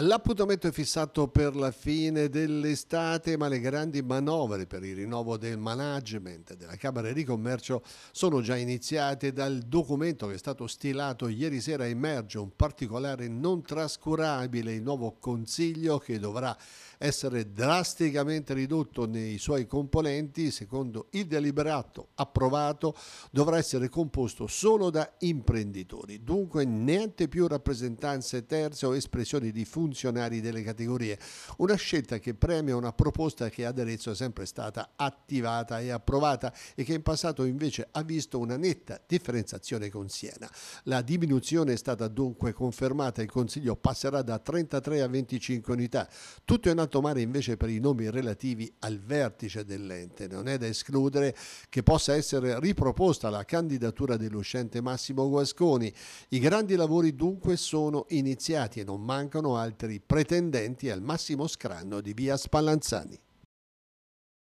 L'appuntamento è fissato per la fine dell'estate, ma le grandi manovre per il rinnovo del management della Camera di Commercio sono già iniziate dal documento che è stato stilato ieri sera emerge un particolare non trascurabile il nuovo consiglio che dovrà essere drasticamente ridotto nei suoi componenti, secondo il deliberato approvato, dovrà essere composto solo da imprenditori, dunque niente più rappresentanze terze o espressioni di funzioni funzionari delle categorie. Una scelta che premia una proposta che ad Arezzo è sempre stata attivata e approvata e che in passato invece ha visto una netta differenziazione con Siena. La diminuzione è stata dunque confermata e il Consiglio passerà da 33 a 25 unità. Tutto è in alto mare invece per i nomi relativi al vertice dell'ente. Non è da escludere che possa essere riproposta la candidatura dell'uscente Massimo Guasconi. I grandi lavori dunque sono iniziati e non mancano altri altri pretendenti al massimo scranno di via Spallanzani.